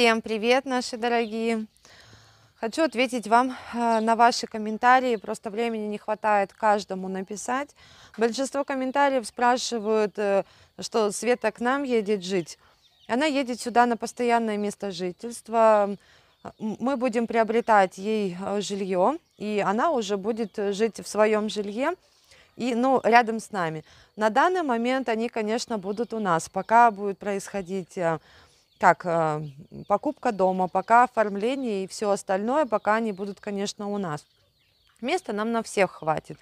Всем привет, наши дорогие! Хочу ответить вам э, на ваши комментарии, просто времени не хватает каждому написать. Большинство комментариев спрашивают, э, что Света к нам едет жить. Она едет сюда на постоянное место жительства. Мы будем приобретать ей э, жилье, и она уже будет жить в своем жилье и, ну, рядом с нами. На данный момент они, конечно, будут у нас, пока будет происходить так, э, покупка дома, пока оформление и все остальное, пока они будут, конечно, у нас. Места нам на всех хватит.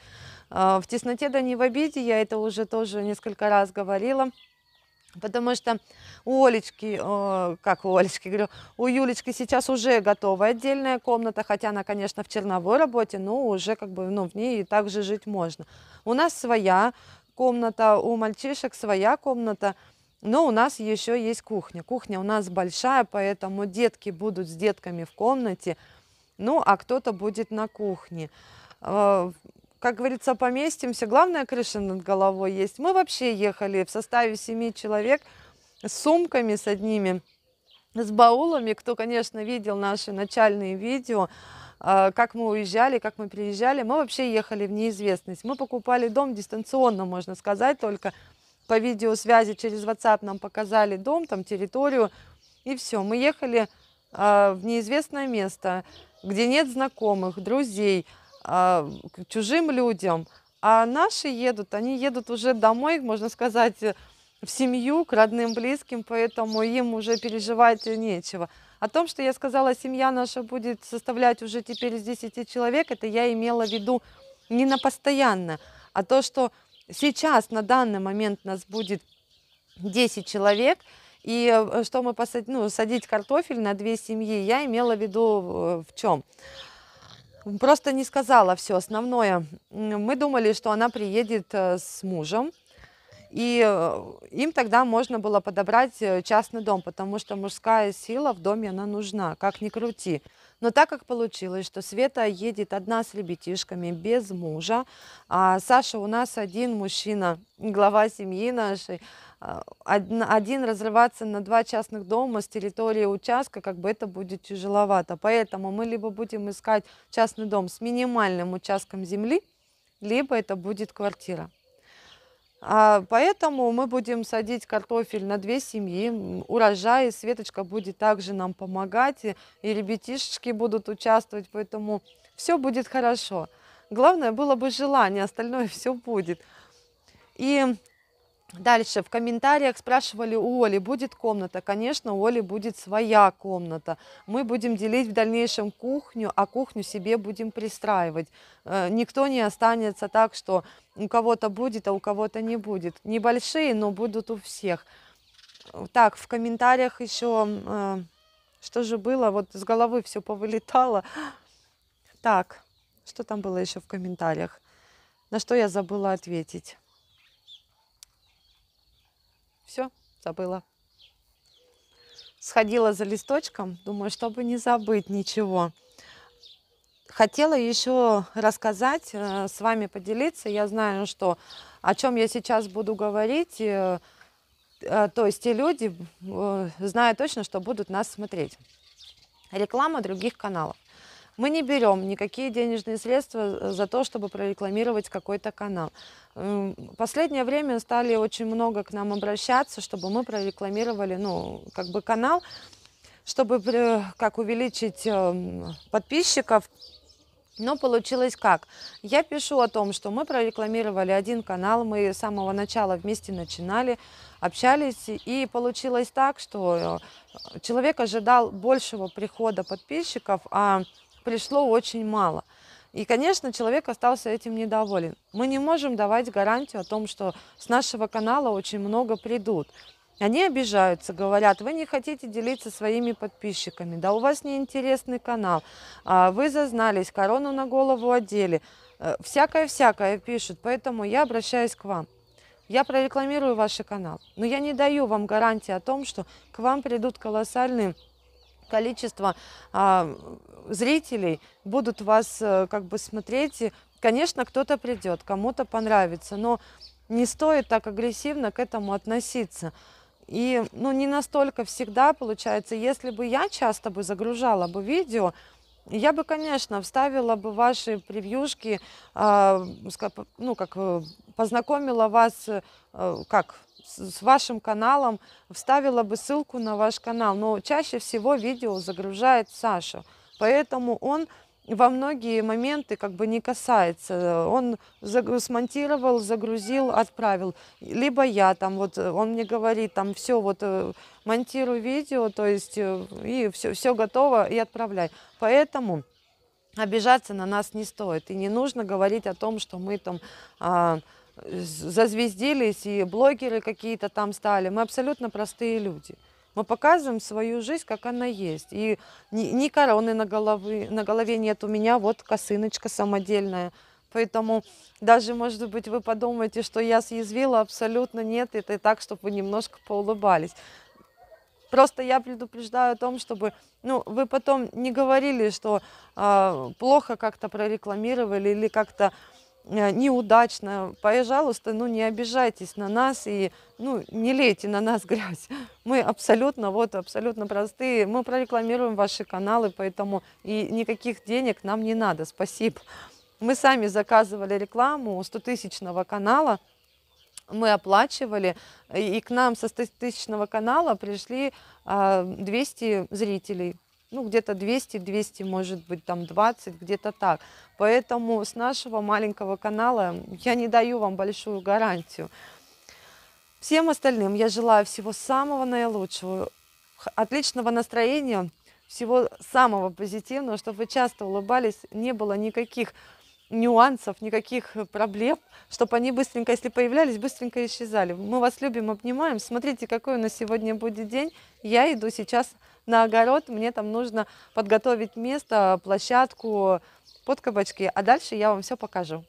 Э, в тесноте да не в обиде, я это уже тоже несколько раз говорила. Потому что у Олечки, э, как у Олечки, говорю, у Юлечки сейчас уже готова отдельная комната, хотя она, конечно, в черновой работе, но уже как бы, ну, в ней и также жить можно. У нас своя комната, у мальчишек своя комната, но у нас еще есть кухня. Кухня у нас большая, поэтому детки будут с детками в комнате, ну, а кто-то будет на кухне. А, как говорится, поместимся. Главное, крыша над головой есть. Мы вообще ехали в составе семи человек с сумками, с одними, с баулами. Кто, конечно, видел наши начальные видео, а, как мы уезжали, как мы приезжали. Мы вообще ехали в неизвестность. Мы покупали дом дистанционно, можно сказать, только по видеосвязи через WhatsApp нам показали дом, там территорию, и все. Мы ехали э, в неизвестное место, где нет знакомых, друзей, э, к чужим людям. А наши едут, они едут уже домой, можно сказать, в семью, к родным, близким, поэтому им уже переживать нечего. О том, что я сказала, семья наша будет составлять уже теперь из 10 человек, это я имела в виду не на постоянно, а то, что Сейчас на данный момент нас будет 10 человек. И э, что мы посадить, ну, садить картофель на две семьи, я имела в виду э, в чем? Просто не сказала все основное. Мы думали, что она приедет э, с мужем, и э, им тогда можно было подобрать э, частный дом, потому что мужская сила в доме, она нужна, как ни крути. Но так как получилось, что Света едет одна с ребятишками, без мужа, а Саша у нас один мужчина, глава семьи нашей, э, один разрываться на два частных дома с территории участка, как бы это будет тяжеловато. Поэтому мы либо будем искать частный дом с минимальным участком земли, либо это будет квартира. А поэтому мы будем садить картофель на две семьи, урожай, Светочка будет также нам помогать, и, и ребятишечки будут участвовать, поэтому все будет хорошо. Главное было бы желание, остальное все будет. И Дальше в комментариях спрашивали у Оли, будет комната? Конечно, у Оли будет своя комната. Мы будем делить в дальнейшем кухню, а кухню себе будем пристраивать. Э, никто не останется так, что у кого-то будет, а у кого-то не будет. Небольшие, но будут у всех. Так, в комментариях еще, э, что же было, вот с головы все повылетало. Так, что там было еще в комментариях? На что я забыла ответить? Все, забыла. Сходила за листочком, думаю, чтобы не забыть ничего. Хотела еще рассказать, э, с вами поделиться. Я знаю, что о чем я сейчас буду говорить, э, то есть те люди, э, знают точно, что будут нас смотреть. Реклама других каналов. Мы не берем никакие денежные средства э, за то, чтобы прорекламировать какой-то канал. Последнее время стали очень много к нам обращаться, чтобы мы прорекламировали, ну, как бы канал, чтобы э, как увеличить эм, подписчиков. Но получилось как? Я пишу о том, что мы прорекламировали один канал, мы с самого начала вместе начинали, общались, и получилось так, что э, человек ожидал большего прихода подписчиков, а пришло очень мало. И, конечно, человек остался этим недоволен. Мы не можем давать гарантию о том, что с нашего канала очень много придут. Они обижаются, говорят, вы не хотите делиться своими подписчиками, да у вас неинтересный канал, а, вы зазнались, корону на голову одели, э, всякое-всякое пишут, поэтому я обращаюсь к вам. Я прорекламирую ваш канал, но я не даю вам гарантии о том, что к вам придут колоссальные количество а, зрителей будут вас а, как бы смотреть. и Конечно, кто-то придет, кому-то понравится, но не стоит так агрессивно к этому относиться. И ну, не настолько всегда получается, если бы я часто бы загружала бы видео, я бы, конечно, вставила бы ваши превьюшки, а, ну, как э, познакомила вас, э, как с вашим каналом, вставила бы ссылку на ваш канал. Но чаще всего видео загружает Саша, поэтому он во многие моменты как бы не касается. Он смонтировал, загрузил, отправил. Либо я там, вот он мне говорит, там все, вот э, монтирую видео, то есть э, и все, все готово и отправляй. Поэтому обижаться на нас не стоит. И не нужно говорить о том, что мы там... А, зазвездились и блогеры какие-то там стали. Мы абсолютно простые люди. Мы показываем свою жизнь, как она есть. И ни, ни короны на головы, на голове нет у меня, вот косыночка самодельная. Поэтому даже, может быть, вы подумаете, что я съязвила, абсолютно нет. Это и так, чтобы вы немножко поулыбались. Просто я предупреждаю о том, чтобы ну, вы потом не говорили, что э, плохо как-то прорекламировали или как-то Э, неудачно, пожалуйста, ну не обижайтесь на нас и ну, не лейте на нас грязь. Мы абсолютно, вот, абсолютно простые, мы прорекламируем ваши каналы, поэтому и никаких денег нам не надо, спасибо. Мы сами заказывали рекламу у 100-тысячного канала, мы оплачивали, и к нам со 100-тысячного канала пришли 200 а, зрителей ну, где-то 200, 200, может быть, там 20, где-то так. Поэтому с нашего маленького канала я не даю вам большую гарантию. Всем остальным я желаю всего самого наилучшего, отличного настроения, всего самого позитивного, чтобы вы часто улыбались, не было никаких нюансов, никаких э, проблем, чтобы они быстренько, если появлялись, быстренько исчезали. Мы вас любим, обнимаем. Смотрите, какой у нас сегодня будет день. Я иду сейчас на огород, мне там нужно подготовить место, площадку под кабачки, а дальше я вам все покажу.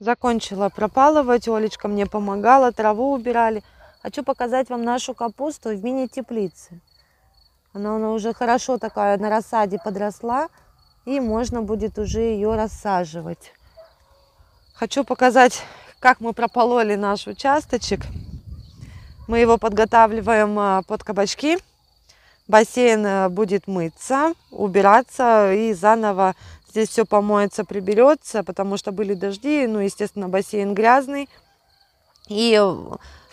Закончила пропалывать, Олечка мне помогала, траву убирали. Хочу показать вам нашу капусту в мини-теплице. Она, она уже хорошо такая на рассаде подросла, и можно будет уже ее рассаживать. Хочу показать, как мы пропололи наш участочек. Мы его подготавливаем а, под кабачки. Бассейн а, будет мыться, убираться и заново Здесь все помоется, приберется, потому что были дожди, ну, естественно, бассейн грязный. И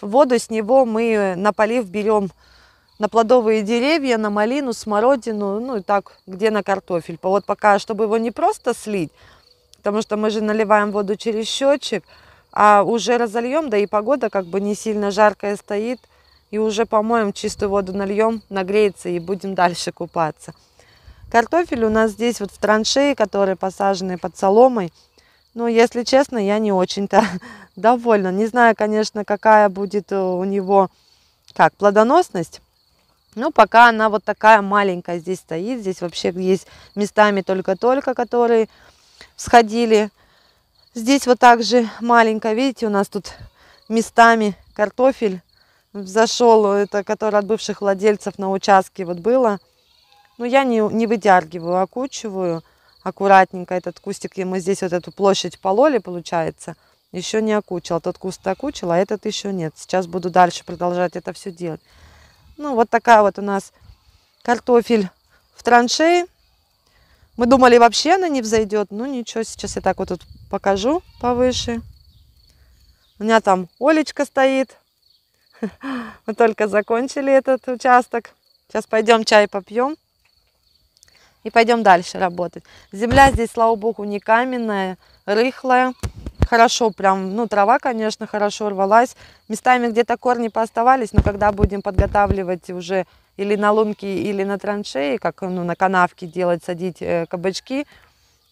воду с него мы на полив берем на плодовые деревья, на малину, смородину, ну и так, где на картофель. Вот пока, чтобы его не просто слить, потому что мы же наливаем воду через счетчик, а уже разольем, да и погода как бы не сильно жаркая стоит, и уже помоем, чистую воду нальем, нагреется и будем дальше купаться. Картофель у нас здесь вот в траншеи, которые посажены под соломой. Но, ну, если честно, я не очень-то довольна. Не знаю, конечно, какая будет э, у него как, плодоносность. Но пока она вот такая маленькая здесь стоит. Здесь вообще есть местами только-только, которые всходили. Здесь вот так же маленько, видите, у нас тут местами картофель взошел, это который от бывших владельцев на участке вот было. Но ну, я не, не выдергиваю, окучиваю аккуратненько этот кустик. И мы здесь вот эту площадь пололи, получается, еще не окучила. Тот куст окучил, а этот еще нет. Сейчас буду дальше продолжать это все делать. Ну, вот такая вот у нас картофель в траншеи. Мы думали, вообще она не взойдет. Ну, ничего, сейчас я так вот тут покажу повыше. У меня там Олечка стоит. Мы только закончили этот участок. Сейчас пойдем чай попьем и пойдем дальше работать. Земля здесь, слава богу, не каменная, рыхлая. Хорошо прям, ну трава, конечно, хорошо рвалась. Местами где-то корни пооставались, но когда будем подготавливать уже или на лунке, или на траншеи, как ну, на канавке делать, садить э, кабачки,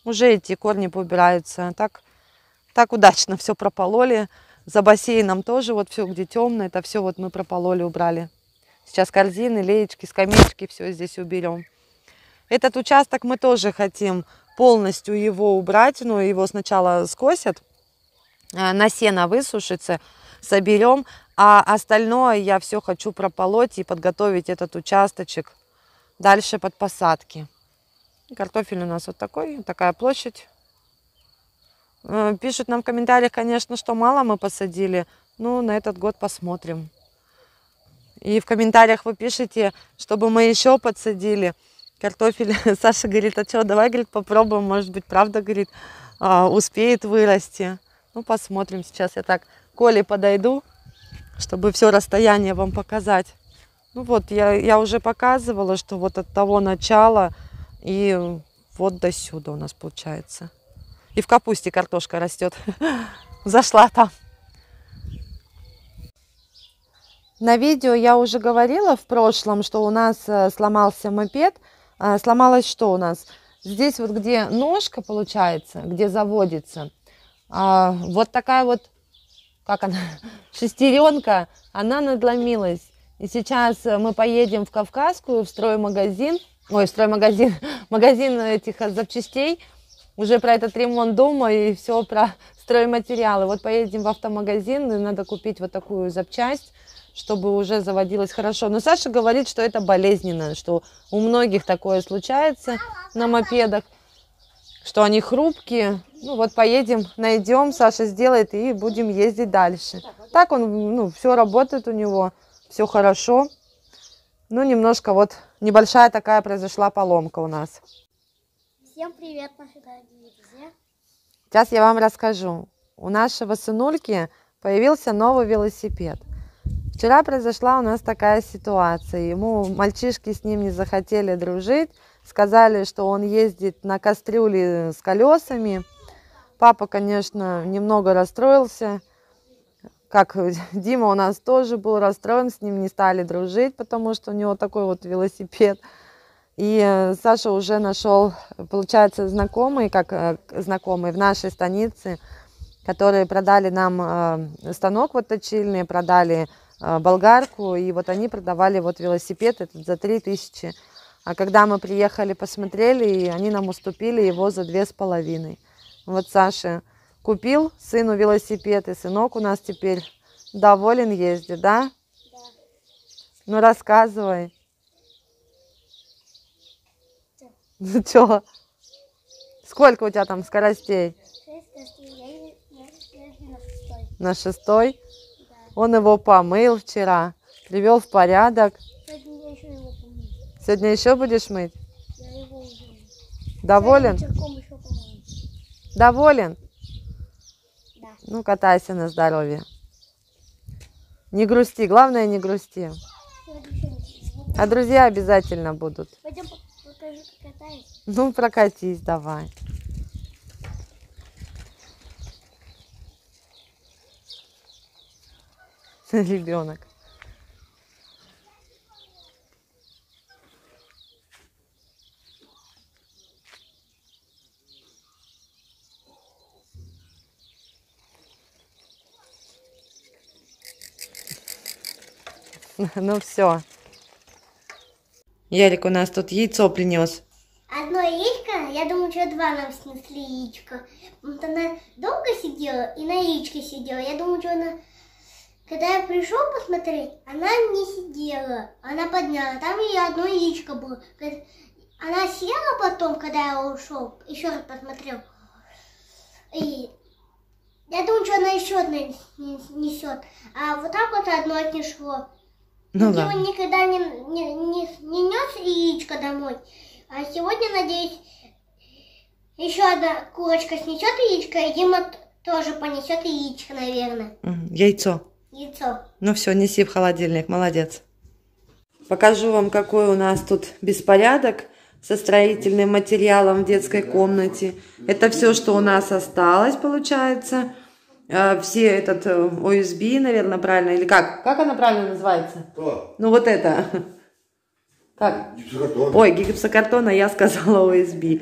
уже эти корни поубираются. Так, так удачно все пропололи. За бассейном тоже вот все, где темно, это все вот мы пропололи, убрали. Сейчас корзины, леечки, скамеечки, все здесь уберем. Этот участок мы тоже хотим полностью его убрать, но его сначала скосят, э, на сено высушится, соберем, а остальное я все хочу прополоть и подготовить этот участочек дальше под посадки. Картофель у нас вот такой, такая площадь. Э, пишут нам в комментариях, конечно, что мало мы посадили, ну, на этот год посмотрим. И в комментариях вы пишите, чтобы мы еще подсадили картофель. Саша говорит, а что, давай, говорит, попробуем, может быть, правда, говорит, а, успеет вырасти. Ну, посмотрим сейчас. Я так Коле подойду, чтобы все расстояние вам показать. Ну вот, я, я уже показывала, что вот от того начала и вот до сюда у нас получается. И в капусте картошка растет. Зашла там. На видео я уже говорила в прошлом, что у нас э, сломался мопед – а, сломалось что у нас? Здесь вот где ножка получается, где заводится, а, вот такая вот, как она, шестеренка, она надломилась. И сейчас э, мы поедем в Кавказскую, в строймагазин, ой, в строймагазин, магазин этих э, запчастей, уже про этот ремонт дома и все про стройматериалы. Вот поедем в автомагазин, и надо купить вот такую запчасть чтобы уже заводилось хорошо. Но Саша говорит, что это болезненно, что у многих такое случается на мопедах, что они хрупкие. Ну вот поедем, найдем, Саша сделает и будем ездить дальше. Так он, ну, все работает у него, все хорошо. Ну, немножко вот небольшая такая произошла поломка у нас. Всем привет, наши дорогие друзья. Сейчас я вам расскажу. У нашего сынульки появился новый велосипед – Вчера произошла у нас такая ситуация. Ему мальчишки с ним не захотели дружить, сказали, что он ездит на кастрюле с колесами. Папа, конечно, немного расстроился. Как Дима у нас тоже был расстроен, с ним не стали дружить, потому что у него такой вот велосипед. И э, Саша уже нашел, получается, знакомые, как э, знакомые в нашей станице, которые продали нам э, станок вот точильный, продали Э, болгарку, и вот они продавали вот велосипед этот за 3000. А когда мы приехали, посмотрели, и они нам уступили его за две с половиной. Вот Саша купил сыну велосипед, и сынок у нас теперь доволен ездит, да? Да. Ну, рассказывай. Ну, чё? Сколько у тебя там скоростей? на шестой. На шестой? Он его помыл вчера, привел в порядок. Сегодня я еще его помыл. Сегодня еще будешь мыть? Я его уже. Доволен? Еще Доволен? Да. Ну, катайся на здоровье. Не грусти, главное не грусти. А друзья обязательно будут. Пойдем покажу, как катаюсь. Ну, прокатись давай. ребенок. Ну все. Ярик у нас тут яйцо принес. Одно яичко, я думаю, что два нам снесли яичко. Вот она долго сидела и на яичке сидела. Я думаю, что она когда я пришел посмотреть, она не сидела. Она подняла. Там ее одно яичко было. Она села потом, когда я ушел, еще раз посмотрел. И я думаю, что она еще одно несет. А вот так вот одно отнесло. Ну, да. Его никогда не, не, не, не нес яичко домой. А сегодня, надеюсь, еще одна курочка снесет яичко, и а Дима тоже понесет яичко, наверное. Яйцо. Яйцо. Ну все, неси в холодильник, молодец. Покажу вам, какой у нас тут беспорядок со строительным материалом в детской комнате. Это все, что у нас осталось, получается. А, все этот OSB, э, наверное, правильно, или как? Как она правильно называется? Что? Ну вот это. Как? Гипсокартон. Ой, гипсокартон, а я сказала OSB.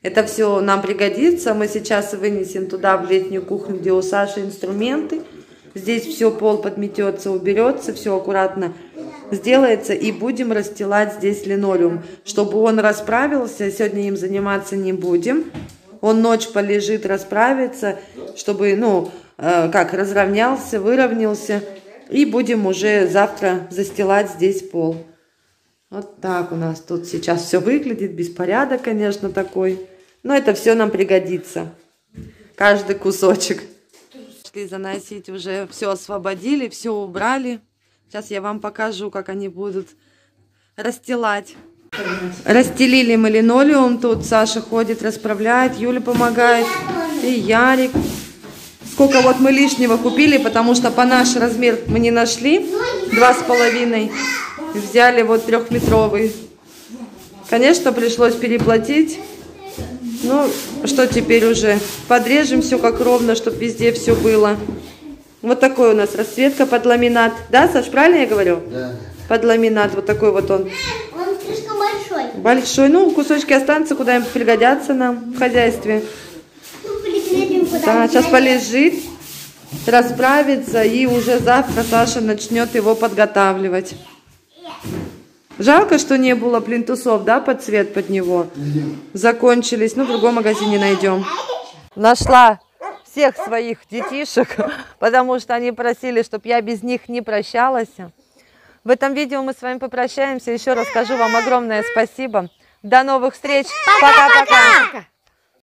Это все нам пригодится. Мы сейчас вынесем туда в летнюю кухню, где у Саши инструменты. Здесь все пол подметется, уберется, все аккуратно сделается. И будем расстилать здесь линолеум, чтобы он расправился. Сегодня им заниматься не будем. Он ночь полежит, расправится, чтобы, ну, э, как, разровнялся, выровнялся. И будем уже завтра застилать здесь пол. Вот так у нас тут сейчас все выглядит. Беспорядок, конечно, такой. Но это все нам пригодится. Каждый кусочек пошли заносить, уже все освободили, все убрали. Сейчас я вам покажу, как они будут расстилать. Расстелили мы линолеум тут. Саша ходит, расправляет, Юля помогает. И Ярик. Сколько вот мы лишнего купили, потому что по наш размер мы не нашли. Два с половиной. Взяли вот трехметровый. Конечно, пришлось переплатить. Ну, что теперь уже? Подрежем все как ровно, чтобы везде все было. Вот такой у нас расцветка под ламинат. Да, Саш, правильно я говорю? Да. Под ламинат, вот такой вот он. Он слишком большой. Большой. Ну, кусочки останутся, куда им пригодятся нам в хозяйстве. Ну, да, сейчас полежит, расправится, и уже завтра Саша начнет его подготавливать. Э, Жалко, что не было плинтусов, да, под цвет под него. Закончились. Ну, в другом магазине найдем. Нашла всех своих детишек, потому что они просили, чтобы я без них не прощалась. В этом видео мы с вами попрощаемся. Еще расскажу вам огромное спасибо. До новых встреч. Пока-пока.